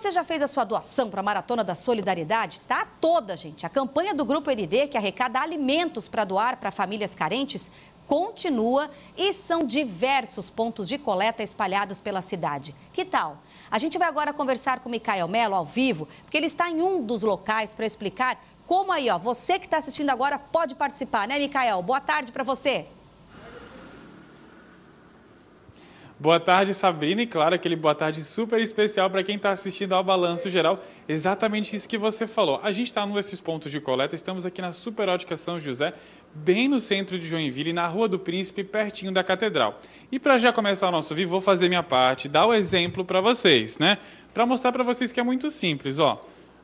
você já fez a sua doação para a Maratona da Solidariedade? Tá toda, gente. A campanha do Grupo ND, que arrecada alimentos para doar para famílias carentes, continua e são diversos pontos de coleta espalhados pela cidade. Que tal? A gente vai agora conversar com o Micael Melo ao vivo, porque ele está em um dos locais para explicar como aí, ó, você que está assistindo agora pode participar, né, Micael? Boa tarde para você. Boa tarde, Sabrina, e claro, aquele boa tarde super especial para quem está assistindo ao Balanço Geral. Exatamente isso que você falou. A gente está num desses pontos de coleta, estamos aqui na Super Ótica São José, bem no centro de Joinville, na Rua do Príncipe, pertinho da Catedral. E para já começar o nosso vivo, vou fazer minha parte, dar o exemplo para vocês, né? Para mostrar para vocês que é muito simples, ó.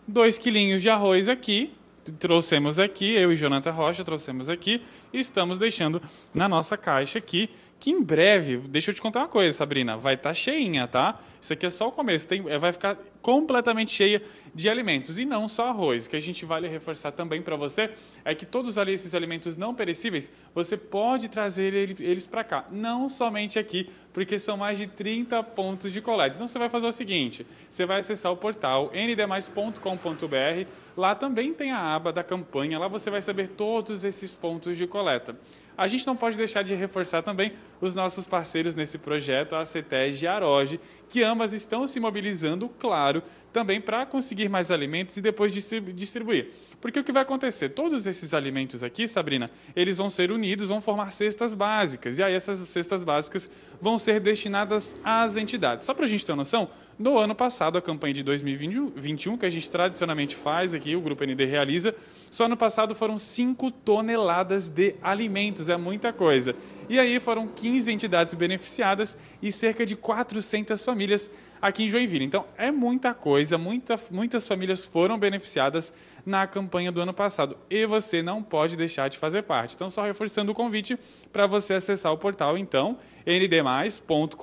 Dois quilinhos de arroz aqui, trouxemos aqui, eu e Jonathan Rocha trouxemos aqui, e estamos deixando na nossa caixa aqui, que em breve, deixa eu te contar uma coisa, Sabrina, vai estar tá cheinha, tá? Isso aqui é só o começo, tem, é, vai ficar completamente cheia de alimentos e não só arroz. O que a gente vale reforçar também para você é que todos ali esses alimentos não perecíveis, você pode trazer eles para cá, não somente aqui, porque são mais de 30 pontos de coleta. Então você vai fazer o seguinte, você vai acessar o portal ndmais.com.br, lá também tem a aba da campanha, lá você vai saber todos esses pontos de coleta. A gente não pode deixar de reforçar também os nossos parceiros nesse projeto, a CETES de Aroge, que ambas estão se mobilizando, claro, também para conseguir mais alimentos e depois distribuir. Porque o que vai acontecer? Todos esses alimentos aqui, Sabrina, eles vão ser unidos, vão formar cestas básicas. E aí essas cestas básicas vão ser destinadas às entidades. Só para a gente ter uma noção, no ano passado, a campanha de 2021, que a gente tradicionalmente faz aqui, o Grupo ND realiza, só no passado foram 5 toneladas de alimentos. É muita coisa. E aí foram 15 entidades beneficiadas e cerca de 400 famílias famílias aqui em Joinville. Então, é muita coisa, muita, muitas famílias foram beneficiadas na campanha do ano passado e você não pode deixar de fazer parte. Então, só reforçando o convite para você acessar o portal, então, ndmais.com.br,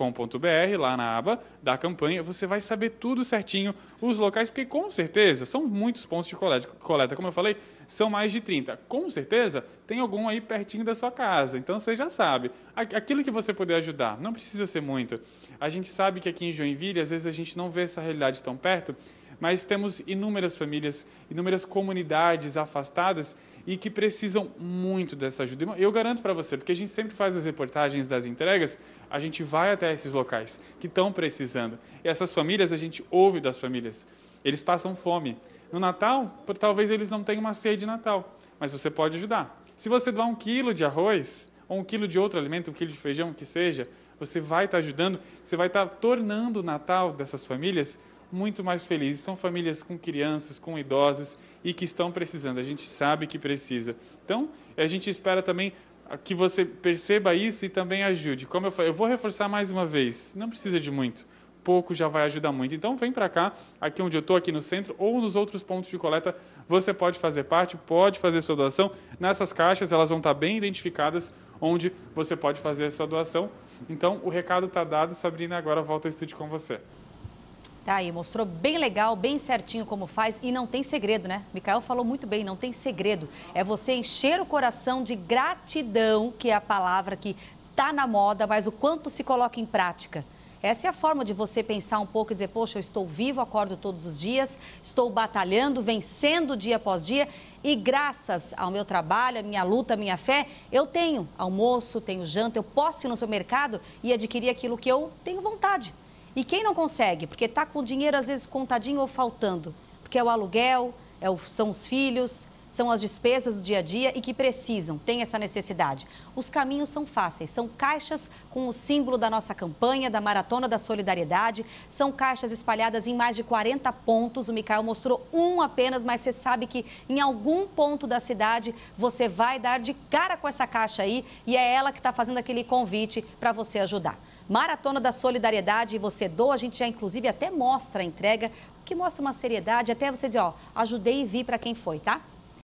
lá na aba da campanha, você vai saber tudo certinho, os locais, porque com certeza são muitos pontos de coleta. Como eu falei, são mais de 30. Com certeza tem algum aí pertinho da sua casa. Então você já sabe. Aquilo que você poder ajudar, não precisa ser muito. A gente sabe que aqui em Joinville, às vezes a gente não vê essa realidade tão perto, mas temos inúmeras famílias, inúmeras comunidades afastadas e que precisam muito dessa ajuda. Eu garanto para você, porque a gente sempre faz as reportagens das entregas, a gente vai até esses locais que estão precisando. E essas famílias, a gente ouve das famílias, eles passam fome. No Natal, talvez eles não tenham uma ceia de Natal, mas você pode ajudar. Se você doar um quilo de arroz, ou um quilo de outro alimento, um quilo de feijão, que seja, você vai estar ajudando, você vai estar tornando o Natal dessas famílias muito mais felizes. São famílias com crianças, com idosos e que estão precisando. A gente sabe que precisa. Então, a gente espera também que você perceba isso e também ajude. Como eu falei, eu vou reforçar mais uma vez, não precisa de muito pouco já vai ajudar muito. Então vem para cá, aqui onde eu estou, aqui no centro, ou nos outros pontos de coleta, você pode fazer parte, pode fazer sua doação. Nessas caixas, elas vão estar bem identificadas onde você pode fazer a sua doação. Então o recado está dado, Sabrina, agora volta ao estúdio com você. Tá aí, mostrou bem legal, bem certinho como faz e não tem segredo, né? Micael falou muito bem, não tem segredo. É você encher o coração de gratidão, que é a palavra que tá na moda, mas o quanto se coloca em prática. Essa é a forma de você pensar um pouco e dizer: poxa, eu estou vivo, acordo todos os dias, estou batalhando, vencendo dia após dia e graças ao meu trabalho, à minha luta, à minha fé, eu tenho almoço, tenho janta, eu posso ir no supermercado e adquirir aquilo que eu tenho vontade. E quem não consegue, porque está com o dinheiro às vezes contadinho ou faltando, porque é o aluguel, é o, são os filhos, são as despesas do dia a dia e que precisam, têm essa necessidade. Os caminhos são fáceis, são caixas com o símbolo da nossa campanha, da Maratona da Solidariedade, são caixas espalhadas em mais de 40 pontos. O Micael mostrou um apenas, mas você sabe que em algum ponto da cidade você vai dar de cara com essa caixa aí e é ela que está fazendo aquele convite para você ajudar. Maratona da Solidariedade e você doa, a gente já inclusive até mostra a entrega, o que mostra uma seriedade, até você dizer, ó, ajudei e vi para quem foi, tá?